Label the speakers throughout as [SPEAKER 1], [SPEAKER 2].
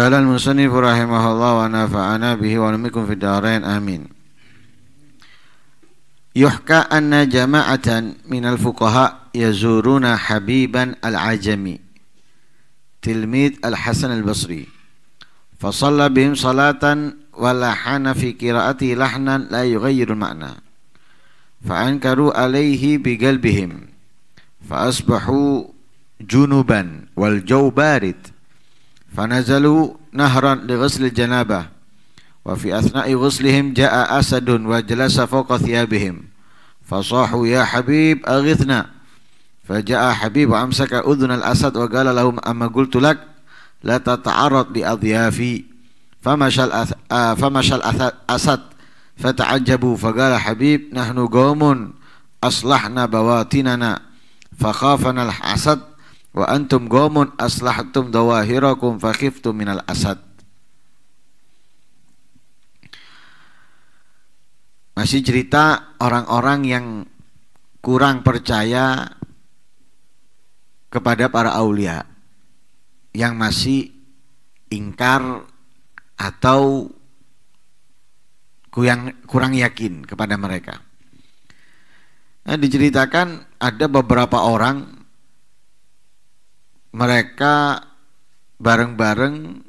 [SPEAKER 1] قال المصنف رحمه الله ونفعنا به ونمكم في الدارين آمين يحكى أن جماعة من الفقهاء يزورون حبيبا العجمي تلميذ الحسن البصري فصلى بهم صلاة ولحن في قراءته لحنا لا يغير المعنى فأنكروا عليه بقلبهم فأصبحوا جنبا والجو بارد فنزلوا نهرا لغسل الجنابة وفي أثناء غسلهم جاء أسد وجلس فوق ثيابهم فصاحوا يا حبيب أغثنا فجاء حبيب وأمسك أذن الأسد وقال لهم أما قلت لك لا تتعرض لأضيافي فمشى آه، فمشى الأسد فتعجبوا فقال حبيب نحن قوم أصلحنا بواطننا فخافنا الحسد Wa antum gomun aslahtum dawahirakum fakhiftum minal asad. Masih cerita orang-orang yang kurang percaya kepada para aulia yang masih ingkar atau kurang, kurang yakin kepada mereka. Nah, diceritakan ada beberapa orang mereka bareng-bareng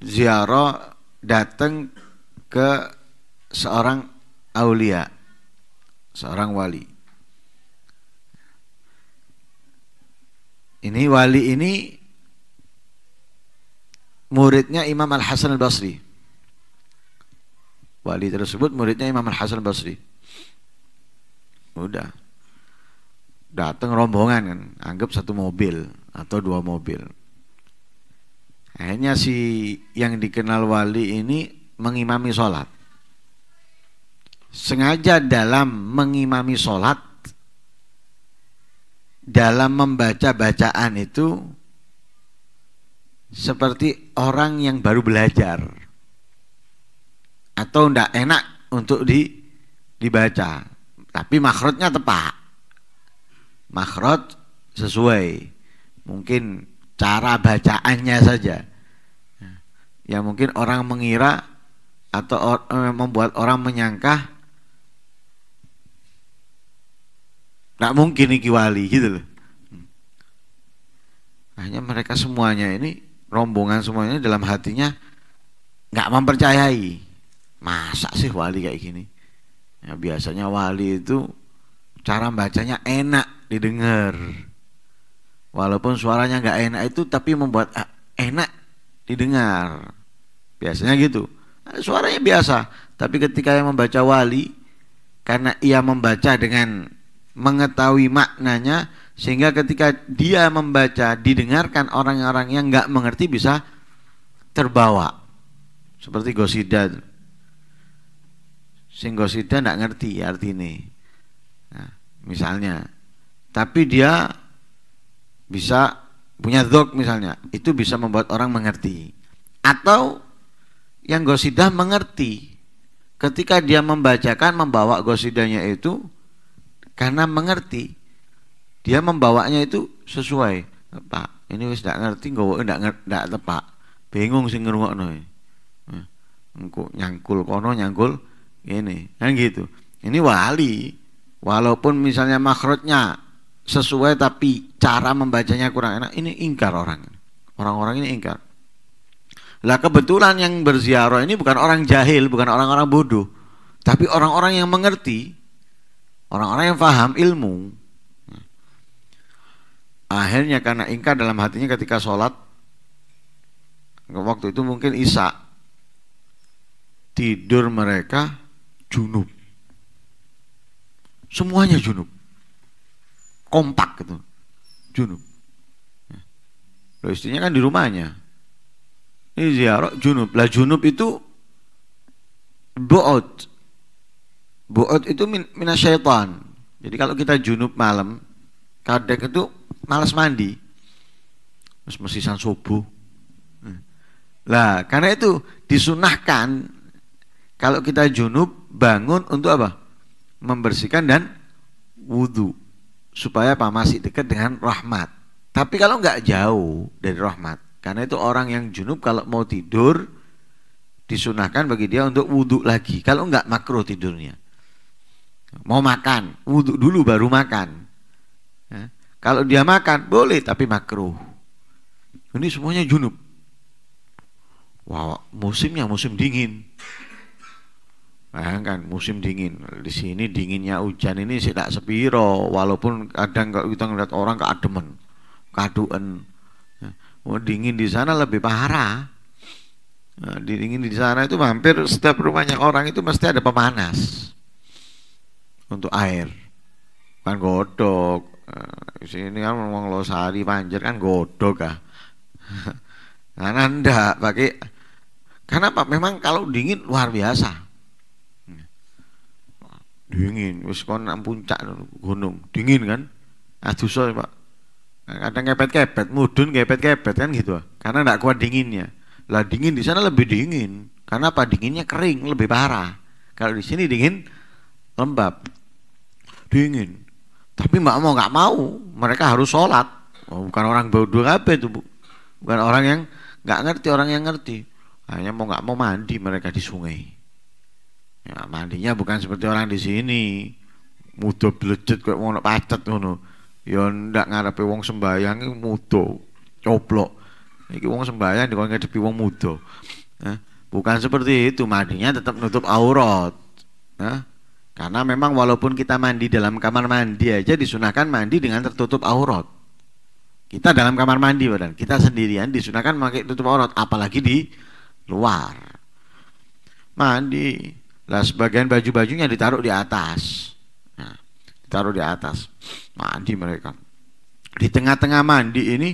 [SPEAKER 1] ziarah datang ke seorang aulia, seorang wali. Ini wali ini muridnya Imam Al Hasan Al Basri. Wali tersebut muridnya Imam Al Hasan Al Basri. Mudah datang rombongan kan anggap satu mobil atau dua mobil akhirnya si yang dikenal wali ini mengimami sholat sengaja dalam mengimami sholat dalam membaca bacaan itu seperti orang yang baru belajar atau tidak enak untuk di dibaca tapi makrutnya tepat makhraj sesuai mungkin cara bacaannya saja ya mungkin orang mengira atau or, eh, membuat orang menyangka nggak mungkin iki wali gitu loh hanya mereka semuanya ini rombongan semuanya dalam hatinya nggak mempercayai masa sih wali kayak gini ya biasanya wali itu cara bacanya enak didengar walaupun suaranya nggak enak itu tapi membuat ah, enak didengar biasanya gitu nah, suaranya biasa tapi ketika yang membaca wali karena ia membaca dengan mengetahui maknanya sehingga ketika dia membaca didengarkan orang-orang yang nggak mengerti bisa terbawa seperti gosida sing gosida nggak ngerti arti ini nah, misalnya tapi dia bisa punya dog misalnya itu bisa membuat orang mengerti atau yang gosidah mengerti ketika dia membacakan membawa gosidahnya itu karena mengerti dia membawanya itu sesuai pak ini wis tidak ngerti nggak tidak tidak tepak bingung sih ngerungokno eh, nyangkul kono nyangkul ini kan gitu ini wali walaupun misalnya makrotnya sesuai tapi cara membacanya kurang enak ini ingkar orang orang-orang ini ingkar lah kebetulan yang berziarah ini bukan orang jahil bukan orang-orang bodoh tapi orang-orang yang mengerti orang-orang yang paham ilmu akhirnya karena ingkar dalam hatinya ketika sholat waktu itu mungkin isak tidur mereka junub semuanya junub kompak gitu junub ya. Lo istrinya kan di rumahnya ini ziarah junub lah junub itu buat buat itu min, syaitan. jadi kalau kita junub malam kadek itu malas mandi terus mesisan subuh ya. lah karena itu disunahkan kalau kita junub bangun untuk apa membersihkan dan wudhu supaya Pak masih dekat dengan rahmat. Tapi kalau nggak jauh dari rahmat, karena itu orang yang junub kalau mau tidur disunahkan bagi dia untuk wudhu lagi. Kalau nggak makro tidurnya, mau makan wudhu dulu baru makan. Ya. Kalau dia makan boleh tapi makro. Ini semuanya junub. wow, musimnya musim dingin. Bayangkan nah, musim dingin di sini dinginnya hujan ini sih tak sepiro walaupun kadang kalau kita ngeliat orang keademen kaduen ya. oh, dingin di sana lebih parah nah, dingin di sana itu hampir setiap rumahnya orang itu mesti ada pemanas untuk air kan godok nah, di sini kan ngomong losari panjer kan godok kah karena ndak pakai karena apa memang kalau dingin luar biasa dingin wis kon nang puncak gunung dingin kan adusa ah, ya pak kadang kepet-kepet mudun kepet-kepet kan gitu karena tidak kuat dinginnya lah dingin di sana lebih dingin karena apa dinginnya kering lebih parah kalau di sini dingin lembab dingin tapi mbak mau nggak mau mereka harus sholat oh, bukan orang bodoh apa itu bu bukan orang yang nggak ngerti orang yang ngerti hanya mau nggak mau mandi mereka di sungai Ya, mandinya bukan seperti orang di sini. Mudo blejet kayak ngono pacet ngono. Ya ndak ngarepe wong sembayang iki mudo. coplok, Iki wong sembayang dikon ngadepi wong mudo. Eh, bukan seperti itu, mandinya tetap nutup aurat. Eh, karena memang walaupun kita mandi dalam kamar mandi aja disunahkan mandi dengan tertutup aurat. Kita dalam kamar mandi badan, kita sendirian disunahkan pakai tutup aurat, apalagi di luar. Mandi lah sebagian baju-bajunya ditaruh di atas. Nah, ditaruh di atas. Mandi mereka. Di tengah-tengah mandi ini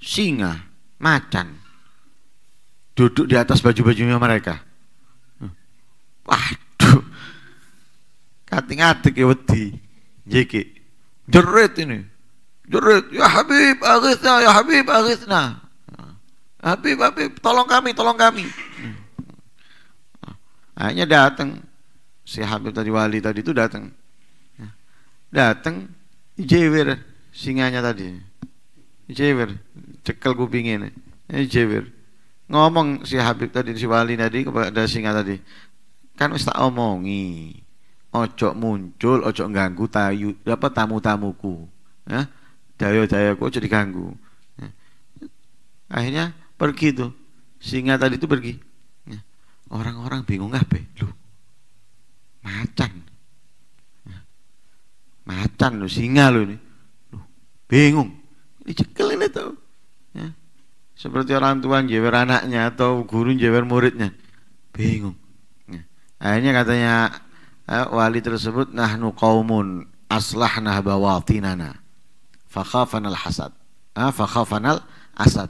[SPEAKER 1] singa, macan duduk di atas baju-bajunya mereka. Waduh. Kating-atik ya wedi. Jiki. Jerit ini. Jerit, ya Habib, agisna, ya Habib, agisna. Habib, Habib, tolong kami, tolong kami. Akhirnya datang si Habib tadi wali tadi itu datang. Ya. Datang jewer singanya tadi. Jewer cekel ini ya, Jewer. Ngomong si Habib tadi si wali tadi kepada singa tadi. Kan wis tak omongi. Ojo muncul, ojo ganggu tayu apa tamu-tamuku. Ya. Daya-dayaku ojo diganggu. Ya. Akhirnya pergi tuh. Singa tadi itu pergi Orang-orang bingung apa? Lu macan, ya. macan lu singa lu ini, lu bingung. Ini cekel ini tuh. Ya. Seperti orang tua jewer anaknya atau guru jewer muridnya, bingung. Ya. Akhirnya katanya eh, wali tersebut nah nahnu qaumun aslahna bawatinana al hasad ah al asad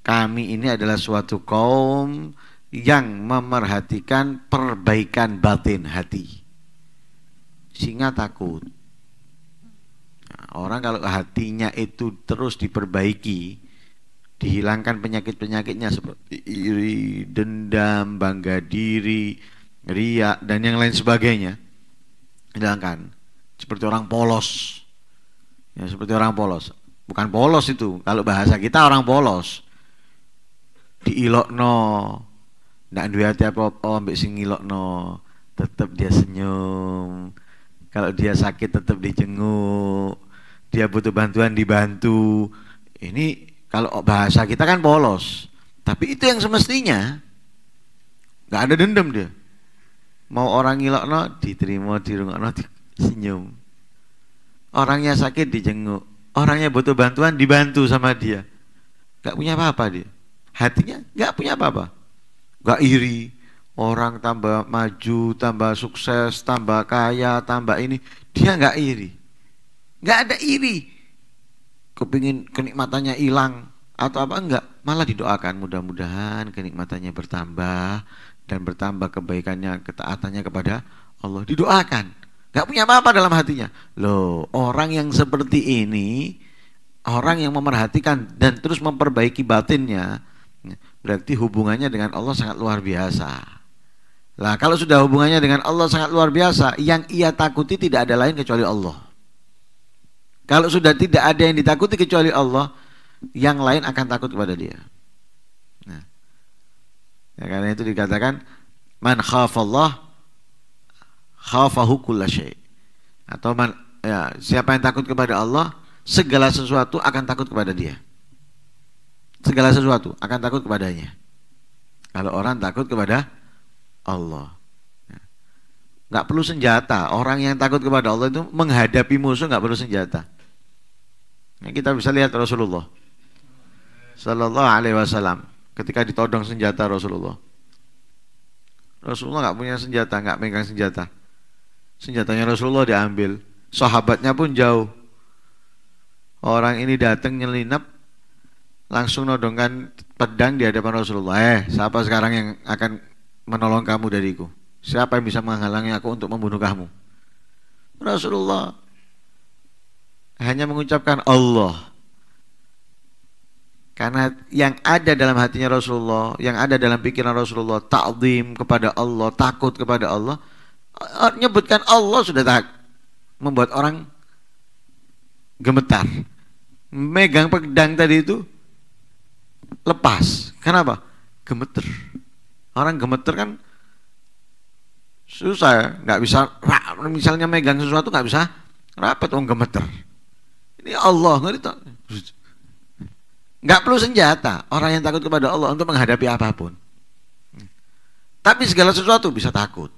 [SPEAKER 1] kami ini adalah suatu kaum yang memerhatikan perbaikan batin hati. Singa takut. Nah, orang kalau hatinya itu terus diperbaiki, dihilangkan penyakit-penyakitnya seperti iri, dendam, bangga diri, riak dan yang lain sebagainya. Hilangkan. Seperti orang polos. Ya, seperti orang polos. Bukan polos itu, kalau bahasa kita orang polos. Diilokno, Nak duwe hati apa-apa mbek sing no, tetap dia senyum kalau dia sakit tetap dijenguk dia butuh bantuan dibantu ini kalau bahasa kita kan polos tapi itu yang semestinya nggak ada dendam dia mau orang no diterima dirungokno di senyum orangnya sakit dijenguk orangnya butuh bantuan dibantu sama dia nggak punya apa-apa dia hatinya nggak punya apa-apa gak iri orang tambah maju tambah sukses tambah kaya tambah ini dia gak iri gak ada iri kepingin kenikmatannya hilang atau apa enggak malah didoakan mudah-mudahan kenikmatannya bertambah dan bertambah kebaikannya ketaatannya kepada Allah didoakan nggak punya apa-apa dalam hatinya loh orang yang seperti ini orang yang memerhatikan dan terus memperbaiki batinnya berarti hubungannya dengan Allah sangat luar biasa. Lah kalau sudah hubungannya dengan Allah sangat luar biasa, yang ia takuti tidak ada lain kecuali Allah. Kalau sudah tidak ada yang ditakuti kecuali Allah, yang lain akan takut kepada dia. Nah, ya, karena itu dikatakan man khaf Allah, khafahu kulla Atau man, ya, siapa yang takut kepada Allah, segala sesuatu akan takut kepada dia segala sesuatu akan takut kepadanya. Kalau orang takut kepada Allah. Ya. Nggak perlu senjata. Orang yang takut kepada Allah itu menghadapi musuh nggak perlu senjata. Nah, kita bisa lihat Rasulullah Shallallahu Alaihi Wasallam ketika ditodong senjata Rasulullah. Rasulullah nggak punya senjata, nggak megang senjata. Senjatanya Rasulullah diambil. Sahabatnya pun jauh. Orang ini datang nyelinap langsung nodongkan pedang di hadapan Rasulullah eh siapa sekarang yang akan menolong kamu dariku siapa yang bisa menghalangi aku untuk membunuh kamu
[SPEAKER 2] Rasulullah
[SPEAKER 1] hanya mengucapkan Allah karena yang ada dalam hatinya Rasulullah, yang ada dalam pikiran Rasulullah, ta'zim kepada Allah, takut kepada Allah, eh, nyebutkan Allah sudah tak membuat orang gemetar. Megang pedang tadi itu lepas. Kenapa? Gemeter. Orang gemeter kan susah ya, nggak bisa. Misalnya megang sesuatu nggak bisa rapat, orang gemeter. Ini Allah ngerti tak? Nggak perlu senjata orang yang takut kepada Allah untuk menghadapi apapun. Tapi segala sesuatu bisa takut,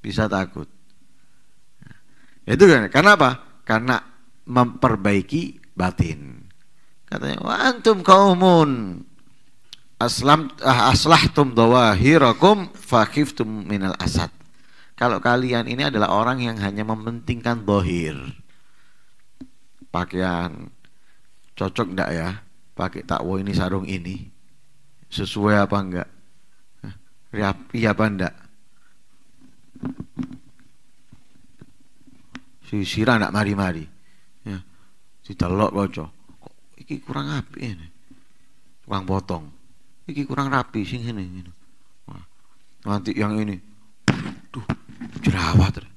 [SPEAKER 1] bisa takut. Itu kan, karena apa? Karena memperbaiki batin. Katanya, "Wa antum kaumun aslam ah, aslah fakif dawahirakum fakiftum minal asad." Kalau kalian ini adalah orang yang hanya mementingkan dohir Pakaian Cocok enggak ya Pakai takwo ini sarung ini Sesuai apa enggak Rapi iya, iya apa enggak Sisiran enggak mari-mari ya. Didelok kocok iki kurang rapi ini. Tukang potong. Iki kurang rapi sing ini ngene. Nanti yang ini. Duh, jerawat.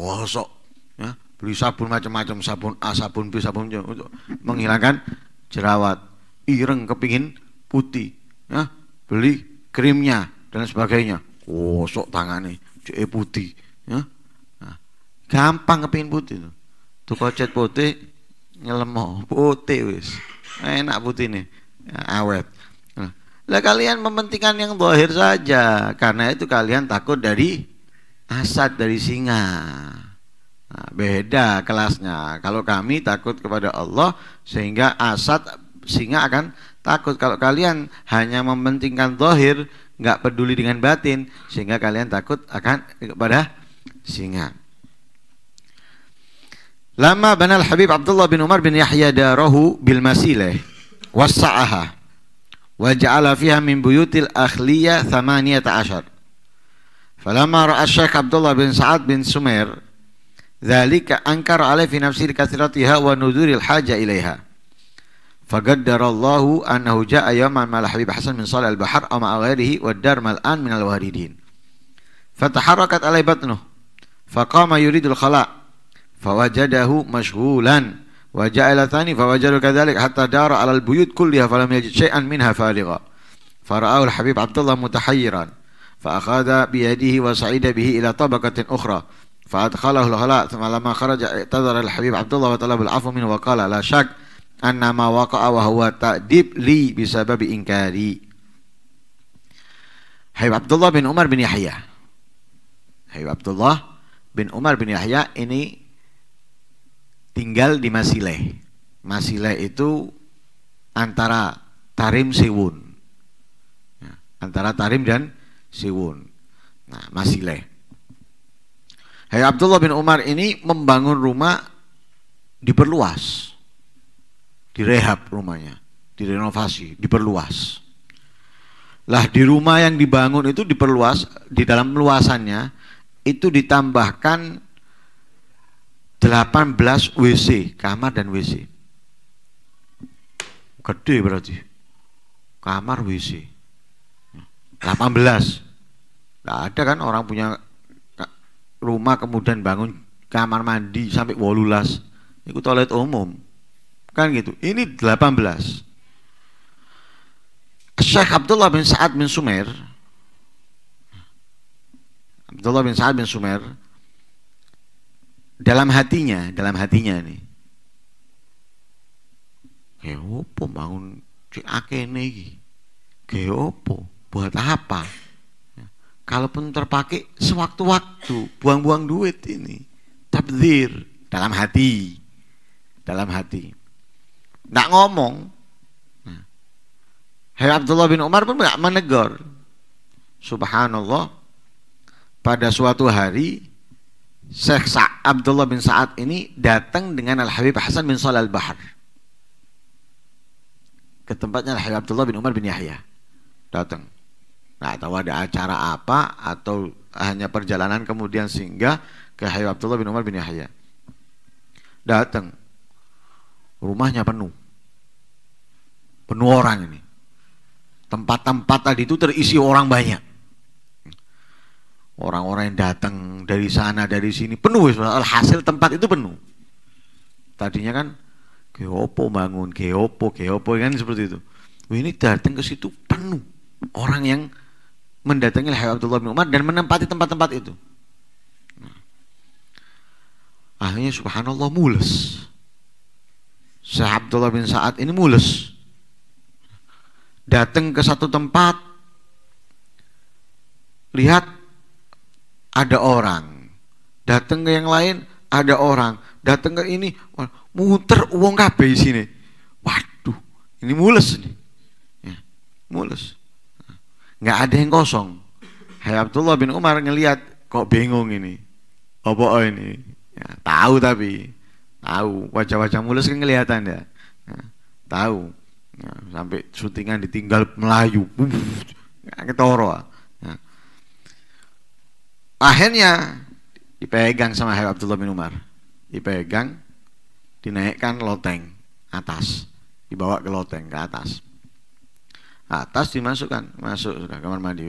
[SPEAKER 1] bosok ya, beli sabun macam-macam sabun A, sabun B, sabun C untuk menghilangkan jerawat. Ireng kepingin putih, ya, beli krimnya dan sebagainya. bosok tangannya cek putih, ya. Nah, gampang kepingin putih tuh tuh cat putih nyelemo, putih wis. Enak putih nih, awet. Lah kalian mementingkan yang dohir saja karena itu kalian takut dari asad dari singa. Nah, beda kelasnya. Kalau kami takut kepada Allah sehingga asad singa akan takut. Kalau kalian hanya mementingkan zahir, nggak peduli dengan batin sehingga kalian takut akan kepada singa. Lama banal Habib Abdullah bin Umar bin Yahya darahu bil masileh wassa'aha wa ja'ala fiha min buyutil akhliya thamaniyata asyar. Falamma ra'a Syekh Abdullah bin Sa'ad bin Sumair dzalika ankar alai fi nafsi katsiratiha wa nuduril haja ilaiha. فقدر الله أنه جاء يوما مع الحبيب حسن بن صالح ama أو مع غيره والدار ملآن من الواردين فتحركت عليه بطنه فقام يريد الخلاء فوجده مشغولا وجاء إلى ثاني فوجده كذلك حتى دار على البيوت كلها فلم يجد شيئا منها فارغا فرآه الحبيب عبد الله متحيرا فأخذ بيده وصعد به إلى طبقة أخرى فأدخله الغلاء ثم لما خرج اعتذر الحبيب عبد الله وطلب العفو منه وقال لا شك أن ما وقع وهو تأديب لي بسبب إنكاري حبيب عبد الله بن عمر بن يحيى حبيب عبد الله بن عمر بن يحيى إني tinggal di Masileh. Masileh itu antara Tarim Siwun. Ya, antara Tarim dan Siwun. Nah, Masileh. Hai hey, Abdullah bin Umar ini membangun rumah diperluas. Direhab rumahnya, direnovasi, diperluas. Lah di rumah yang dibangun itu diperluas di dalam luasannya itu ditambahkan 18 WC, kamar dan WC. Gede berarti. Kamar WC. 18. Nggak ada kan orang punya rumah kemudian bangun kamar mandi sampai 18. Itu toilet umum. Kan gitu. Ini 18. Syekh Abdullah bin Sa'ad bin Sumer Abdullah bin Sa'ad bin Sumer dalam hatinya, dalam hatinya nih. Ya opo bangun cek akeh iki. opo? Buat apa? Ya. Kalaupun terpakai sewaktu-waktu, buang-buang duit ini. Tabdir dalam hati. Dalam hati. Ndak ngomong. Nah. Ya. Hei Abdullah bin Umar pun nggak menegur. Subhanallah. Pada suatu hari Syekh Sa Abdullah bin Sa'ad ini datang dengan Al-Habib Hasan bin Salal bahar ke tempatnya Al-Habib Abdullah bin Umar bin Yahya datang nah tahu ada acara apa atau hanya perjalanan kemudian sehingga ke al Habib Abdullah bin Umar bin Yahya datang rumahnya penuh penuh orang ini tempat-tempat tadi itu terisi orang banyak Orang-orang yang datang dari sana, dari sini, penuh. hasil tempat itu penuh. Tadinya kan, geopo bangun, geopo, geopo, kan seperti itu. Ini datang ke situ penuh. Orang yang mendatangi Habib Abdullah bin Umar dan menempati tempat-tempat itu. Nah. Akhirnya subhanallah mules. Syekh Abdullah bin Sa'ad ini mules. Datang ke satu tempat, lihat ada orang. Datang ke yang lain ada orang. Datang ke ini muter uang di sini. Waduh, ini mules nih. Ya, mules. Nggak ada yang kosong. Hai Abdullah bin Umar ngelihat kok bingung ini. Apa ini? Ya, tahu tapi tahu wajah-wajah mulus kan kelihatan ya. ya. tahu. ya, sampai syutingan ditinggal Melayu. Ketoro. Akhirnya dipegang sama Habib Abdullah bin Umar. Dipegang, dinaikkan loteng atas, dibawa ke loteng ke atas. Atas dimasukkan, masuk sudah kamar mandi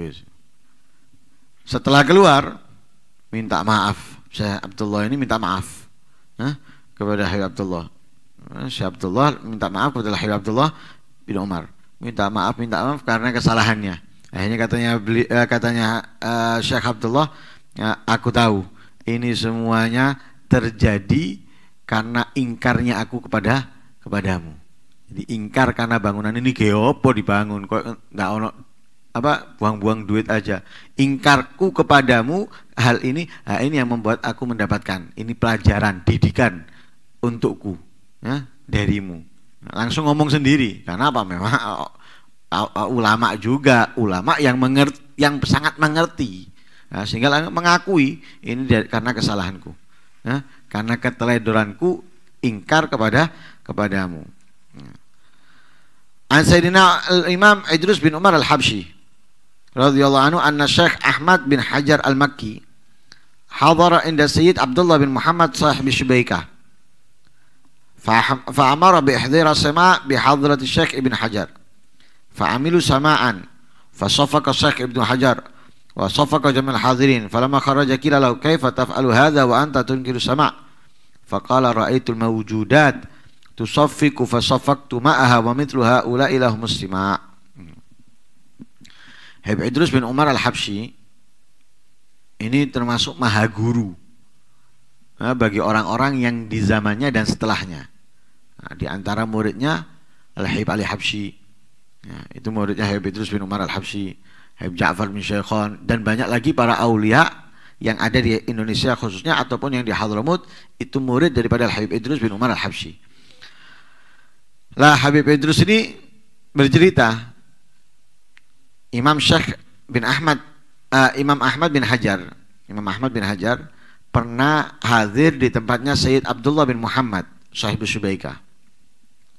[SPEAKER 1] Setelah keluar, minta maaf. Saya Abdullah ini minta maaf. Nah, kepada Habib Abdullah. Syekh Abdullah minta maaf kepada Habib Abdullah bin Umar. Minta maaf, minta maaf karena kesalahannya. Akhirnya katanya eh, katanya uh, Syekh Abdullah ya, aku tahu ini semuanya terjadi karena ingkarnya aku kepada kepadamu jadi ingkar karena bangunan ini geopo dibangun kok nggak ono apa buang-buang duit aja ingkarku kepadamu hal ini hal nah, ini yang membuat aku mendapatkan ini pelajaran didikan untukku ya, darimu nah, langsung ngomong sendiri karena apa memang uh, uh, ulama juga ulama yang mengerti yang sangat mengerti Nah, sehingga mengakui ini karena kesalahanku. Nah, karena keteledoranku ingkar kepada kepadamu. Nah. An Sayyidina Imam Idrus bin Umar Al-Habsyi radhiyallahu anhu anna Syekh Ahmad bin Hajar Al-Makki hadara inda Sayyid Abdullah bin Muhammad sahib sama' bi hadrat Syekh بحضرة Hajar fa amilu samaan fa safaka syekh ابن hajar wa safaqa jamil hadirin falamma kharaja qila lahu kaifa taf'alu hadha wa anta tunkiru sama' faqala ra'aitul mawjudat tusaffiku fasaffaqtu ma'aha wa mithlu ha'ula'i lahum mustima' hmm. Habib Idrus bin Umar Al-Habsyi ini termasuk maha guru nah, eh, bagi orang-orang yang di zamannya dan setelahnya. Nah, di antara muridnya Al-Habib Ali Habsyi Ya, itu muridnya Habib Idrus bin Umar al habsi Habib Ja'far bin Syekhon dan banyak lagi para aulia yang ada di Indonesia khususnya ataupun yang di Hadramut itu murid daripada Habib Idrus bin Umar al habsi Lah Habib Idrus ini bercerita Imam Syekh bin Ahmad uh, Imam Ahmad bin Hajar, Imam Ahmad bin Hajar pernah hadir di tempatnya Sayyid Abdullah bin Muhammad, sahibu Subaika.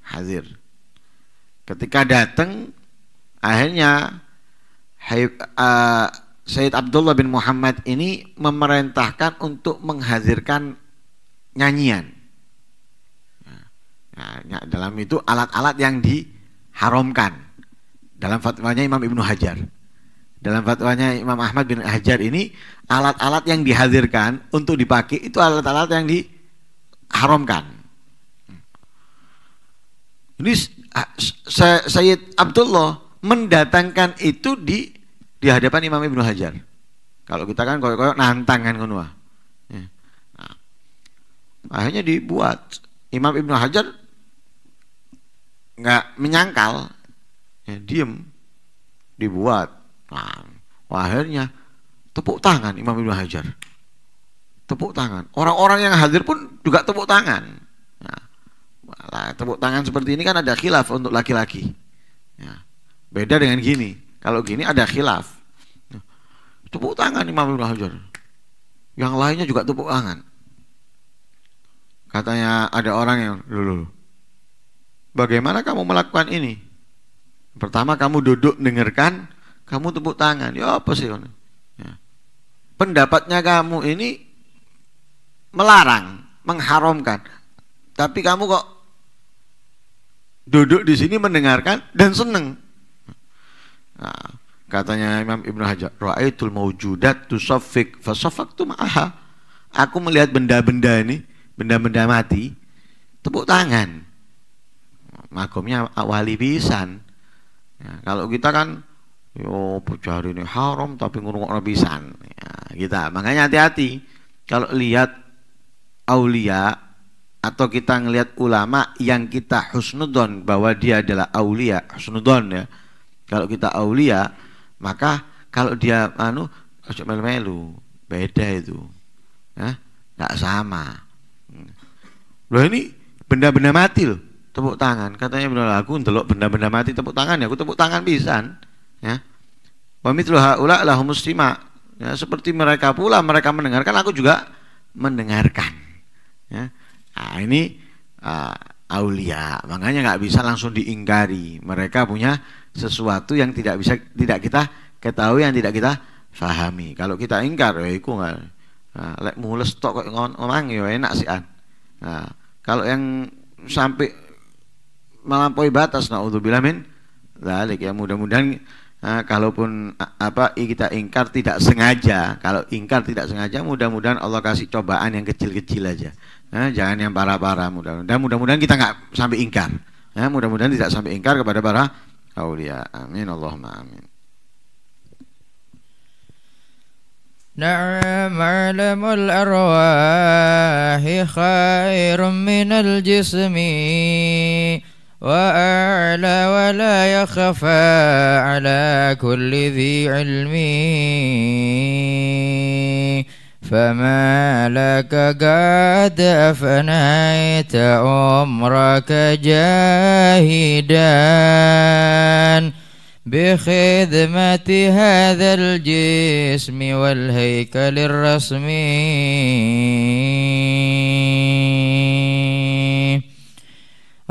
[SPEAKER 1] Hadir Ketika datang akhirnya uh, eh, Said Abdullah bin Muhammad ini memerintahkan untuk menghadirkan nyanyian. Nah, nah, nah, dalam itu alat-alat yang diharamkan. Dalam fatwanya Imam Ibnu Hajar. Dalam fatwanya Imam Ahmad bin Hajar ini alat-alat yang dihadirkan untuk dipakai itu alat-alat yang diharamkan. Ini Ah, Sayyid Abdullah mendatangkan itu di di hadapan Imam Ibnu Hajar. Kalau kita kan koyok-koyok nantang kan kunwa. Ah.
[SPEAKER 2] Ya. Nah,
[SPEAKER 1] akhirnya dibuat Imam Ibnu Hajar nggak menyangkal, ya, diem, dibuat. Nah, akhirnya tepuk tangan Imam Ibnu Hajar. Tepuk tangan. Orang-orang yang hadir pun juga tepuk tangan. Lah, tepuk tangan seperti ini kan ada khilaf untuk laki-laki. Ya. Beda dengan gini. Kalau gini ada khilaf. Ya. Tepuk tangan Imam Ibn Hajar. Yang lainnya juga tepuk tangan. Katanya ada orang yang dulu. Bagaimana kamu melakukan ini? Pertama kamu duduk dengarkan, kamu tepuk tangan. Ya apa sih? Ya. Pendapatnya kamu ini melarang, mengharamkan. Tapi kamu kok duduk di sini mendengarkan dan seneng, Nah, katanya Imam Ibnu Hajar, ra'aitul maujudat tusaffik fasafaktu ma'aha. Aku melihat benda-benda ini, benda-benda mati, tepuk tangan. Makomnya awali pisan. Ya, kalau kita kan yo bocah ini haram tapi orang pisan. Ya, kita makanya hati-hati kalau lihat aulia atau kita ngelihat ulama yang kita husnudon bahwa dia adalah aulia husnudon ya kalau kita aulia maka kalau dia anu ojo melu-melu beda itu ya nggak sama hmm. loh ini benda-benda mati loh tepuk tangan katanya benar aku ndelok benda-benda mati tepuk tangan ya aku tepuk tangan pisan ya pamit haula lahum muslima ya seperti mereka pula mereka mendengarkan aku juga mendengarkan ya Nah, ini uh, aulia, makanya nggak bisa langsung diingkari. Mereka punya sesuatu yang tidak bisa tidak kita ketahui yang tidak kita fahami. Kalau kita ingkar, ya iku nggak. Nah, lek mules tok kok ngomong ya enak sih an. Nah, kalau yang sampai melampaui batas naudzubillah min zalik ya mudah-mudahan Nah, kalaupun ah, apa kita ingkar tidak sengaja, kalau ingkar tidak sengaja, mudah-mudahan Allah kasih cobaan yang kecil-kecil aja. Ya, jangan yang parah-parah mudah-mudahan. Dan mudah-mudahan kita nggak sampai ingkar. Ya, mudah-mudahan tidak sampai ingkar kepada para aulia. Amin Allahumma amin.
[SPEAKER 3] نعم علم الأرواح خير من الجسم وأعلى ولا يخفى على كل ذي ilmi. فما لك قد أفنيت عمرك جاهدا بخدمة هذا الجسم والهيكل الرسمي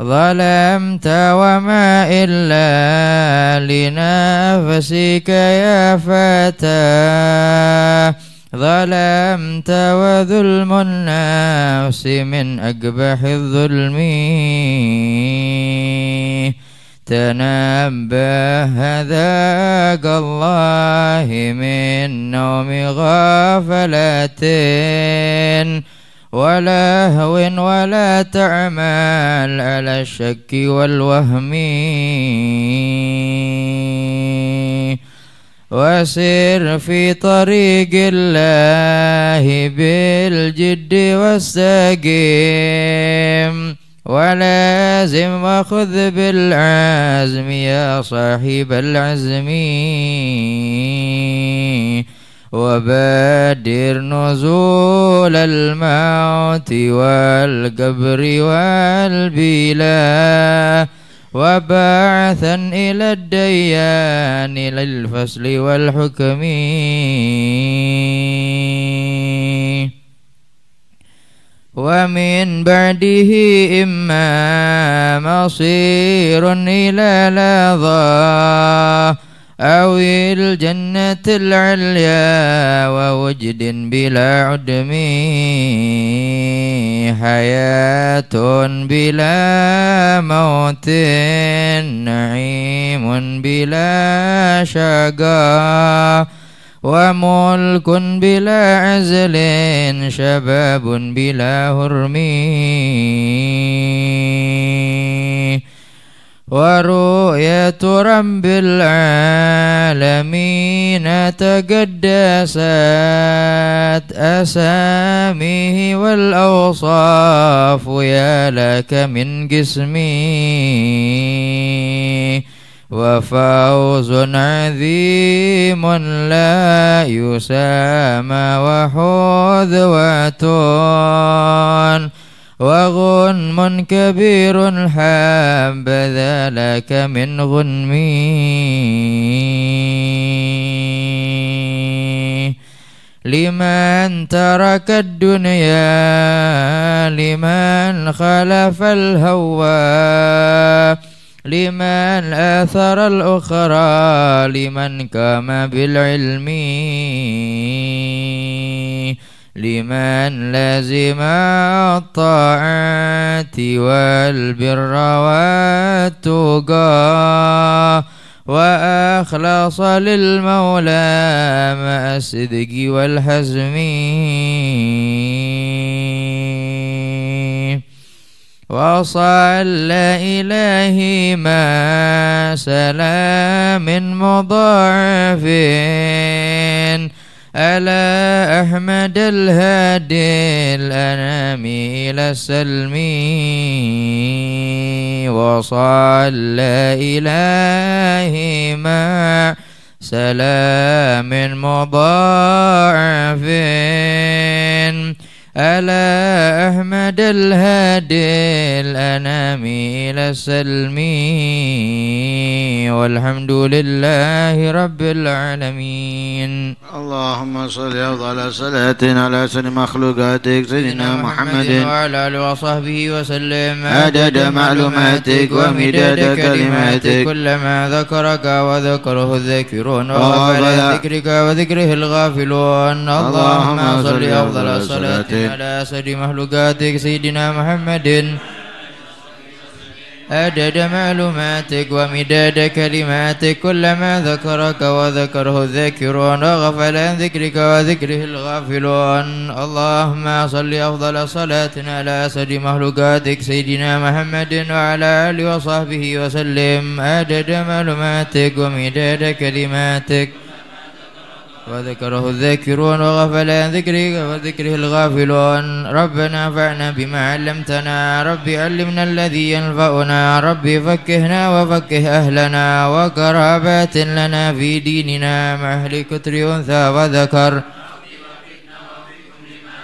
[SPEAKER 3] ظلمت وما إلا لنفسك يا فتاه ظلمت وظلم النفس من أقبح الظلم تنبه ذاك الله من نوم غفلة ولهو ولا تعمل على الشك والوهم وسير في طريق الله بالجد واستقيم ولازم وخذ بالعزم يا صاحب العزم وبادر نزول الموت والقبر والبلاد وباعثا إلى الديان للفصل والحكم ومن بعده إما مصير إلى لظاه أو الجنة العليا ووجد بلا عدم حياة بلا موت نعيم بلا شقاء وملك بلا عزل شباب بلا هرمين ورؤية رب العالمين تقدست أساميه والأوصاف يا لك من جسمي وفوز عظيم لا يسامى وحذوة وغنم كبير حاب ذلك من غنمي لمن ترك الدنيا لمن خلف الهوى لمن آثر الأخرى لمن قام بالعلم لمن لزم الطاعات والبر والتقى وأخلص للمولى مع الصدق والحزم وصلى إله ما سلام مضاعف على أحمد الهادي الأنام إلى السلم وصلى إله ما سلام مضاعف على أحمد الهادي الأنام إلى السلم والحمد لله رب العالمين
[SPEAKER 2] اللهم صل على صلاتنا على سن مخلوقاتك سيدنا محمد
[SPEAKER 3] وعلى آله وصحبه وسلم
[SPEAKER 2] عدد معلوماتك ومداد كلماتك
[SPEAKER 3] كلما ذكرك وذكره الذاكرون آه، وغفل ذكرك وذكره الغافلون اللهم صل أفضل صلاتك على أسد مخلوقاتك سيدنا محمد عدد معلوماتك ومداد كلماتك كلما ذكرك وذكره الذاكرون وغفل عن ذكرك وذكره الغافلون اللهم صل أفضل صلاة على أسد مخلوقاتك سيدنا محمد وعلى آله وصحبه وسلم عدد معلوماتك ومداد كلماتك وذكره الذاكرون وغفل عن ذكره وذكره الغافلون ربنا فعنا بما علمتنا رب علمنا الذي ينفعنا رب فكهنا وفكه أهلنا وقرابات لنا في ديننا مع أهل كتر أنثى وذكر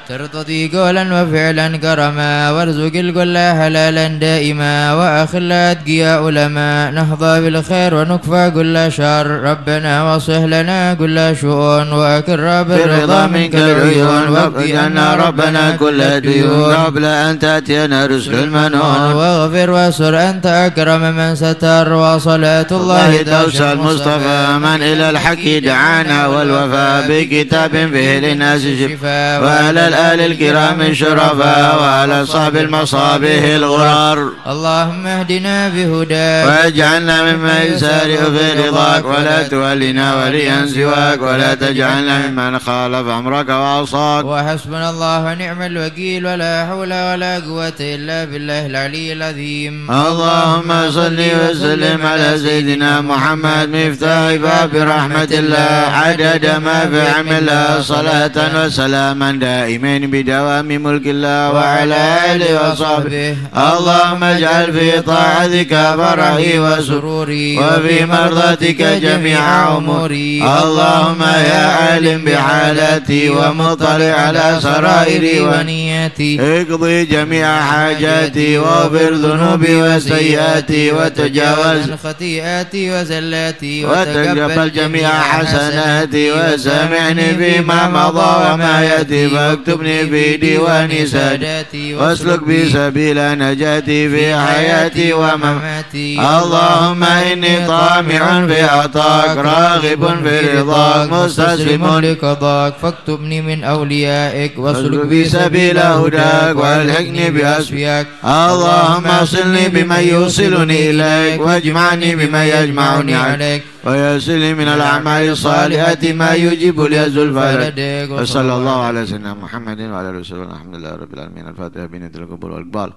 [SPEAKER 3] ترتضي قولا وفعلا كرما وارزق الكل حلالا دائما وأخلا أتقياء لما نهضى بالخير ونكفى كل شر ربنا واصلح لنا كل شؤون وأكر بالرضا منك العيون وابقي
[SPEAKER 2] عنا ربنا كل ديون قبل أن تأتينا رسل المنون
[SPEAKER 3] واغفر واستر أنت أكرم من ستر وصلاة الله توسع
[SPEAKER 2] المصطفى من إلى الحق دعانا والوفاء بكتاب فيه للناس شفاء وعلى آل الكرام الشرفاء وعلى أصحاب المصابيح الغرار اللهم
[SPEAKER 3] اهدنا بهداك واجعلنا مما يسارع في رضاك ولا تولنا وليا سواك ولا تجعلنا
[SPEAKER 2] ممن خالف أمرك وعصاك
[SPEAKER 3] وحسبنا الله ونعم الوكيل ولا حول ولا قوة إلا بالله العلي العظيم اللهم صل وسلم على
[SPEAKER 2] سيدنا محمد مفتاح باب رحمة الله عدد ما في عمل صلاة وسلاما دائما الرحمن بدوام ملك الله وعلى آله وصحبه اللهم اجعل في طاعتك فرحي وسروري وفي مرضاتك جميع أموري اللهم يا عالم بحالتي ومطلع على سرائري ونياتي اقضي جميع حاجاتي واغفر ذنوبي وسيئاتي وتجاوز
[SPEAKER 3] خطيئاتي وزلاتي وتقبل جميع حسناتي وسامحني فيما مضى وما
[SPEAKER 2] يأتي فاكتب في ديوان سادتي واسلك بي سبيل نجاتي في حياتي ومماتي اللهم إني طامع في عطاك راغب في رضاك مستسلم
[SPEAKER 3] لقضاك فاكتبني من أوليائك واسلك بي سبيل هداك والحقني بأسفياك اللهم
[SPEAKER 1] صلني بمن يوصلني إليك واجمعني بمن يجمعني عليك
[SPEAKER 2] ويسل من الأعمال الصالحة ما يجيب لأز الفارد وصلى الله
[SPEAKER 1] على سيدنا محمد وعلى آله وصحبه الحمد لله رب العالمين الفاتحة بنية القبول والإقبال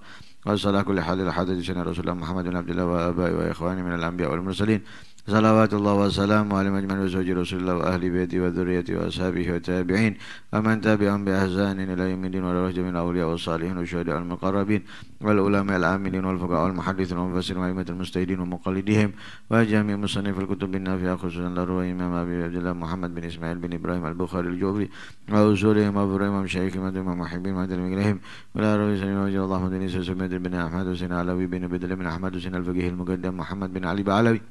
[SPEAKER 1] وصلى كل حال إلى الحدث سيدنا رسول الله محمد بن عبد الله وآبائه وإخوانه من الأنبياء والمرسلين صلوات الله وسلامه على مجمع وزوج رسول الله وأهل بيته وذريته وأصحابه والتابعين ومن تبعهم بإحسان إلى يوم الدين ولا من أولياء والصالحين والشهداء والمقربين والعلماء العاملين والفقهاء والمحدثين والمفسرين وأئمة المستهدين ومقلدهم وجميع مصنف الكتب النافعة خصوصا لروي إمام أبي عبد الله محمد بن إسماعيل بن إبراهيم البخاري الجوفي وأصولهم وفروعهم ومشايخهم ومحبين ومدلهم إليهم ولا روي سليم وجل الله بن سيد بن أحمد حسين علوي بن بدر بن أحمد بن الفقيه المقدم محمد بن علي بعلوي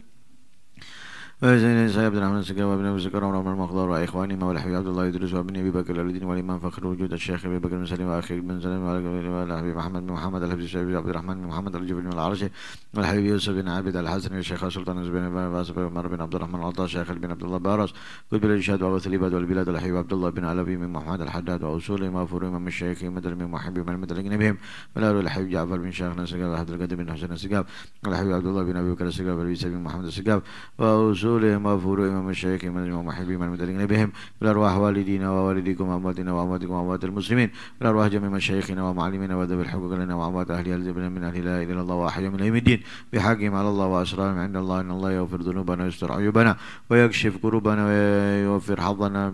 [SPEAKER 1] وزين يسعى عبد الرحمن السكر وابن ابي السكر وعمر المخضار واخواني مولى حبيب عبد الله يدرس وابن ابي بكر الدين والامام فخر وجود الشيخ ابي بكر بن سليم واخي بن سليم وعلى حبيب احمد بن محمد الحبيب الشيخ عبد الرحمن بن محمد الجبل بن العرشي والحبيب يوسف بن عابد الحسن والشيخ سلطان بن باسف عمر بن عبد الرحمن العطار الشيخ بن عبد الله بارس قطب الارشاد واغوث العباد والبلاد الحبيب عبد الله بن علوي من محمد الحداد واصول ما فر امام الشيخ مدر من محب من مدر بهم والارو الحبيب جعفر بن شيخ نسقاب عبد القادر بن حسن السقاب والحبيب عبد الله بن ابي بكر السقاب بن محمد السقاب واصول رسولهم وغفور إمام الشيخ من الإمام وإمام من المدلين نبيهم بالأرواح والدينا ووالديكم وأمواتنا وأمواتكم وأموات المسلمين بالأرواح جميع مشايخنا ومعلمنا وذوي الحقوق لنا وأموات أهل الجبل من أهل لا إله إلا الله وأحيا من أيم الدين بحقهم على الله وأسرارهم عند الله إن الله يغفر ذنوبنا ويستر عيوبنا ويكشف كروبنا ويوفر حظنا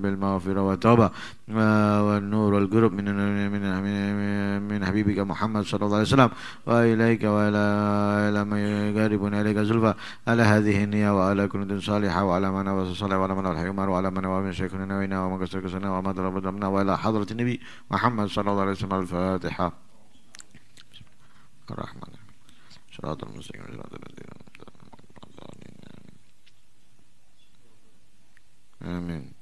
[SPEAKER 1] بالمغفرة والتوبة والنور والقرب من من من, من حبيبك محمد صلى الله عليه وسلم وإليك وإلى إلى ما يقربنا إليك زلفى على هذه هذه النية وعلى كل صالحة وعلى من وصلى وعلى من الحي عمر وعى من ومن شيخنا نوينا ومن قصر قصرنا وما ضربنا وإلى حضرة النبي محمد صلى الله عليه وسلم الفاتحة الرحمن صراط المستقيم صراط الذين آمين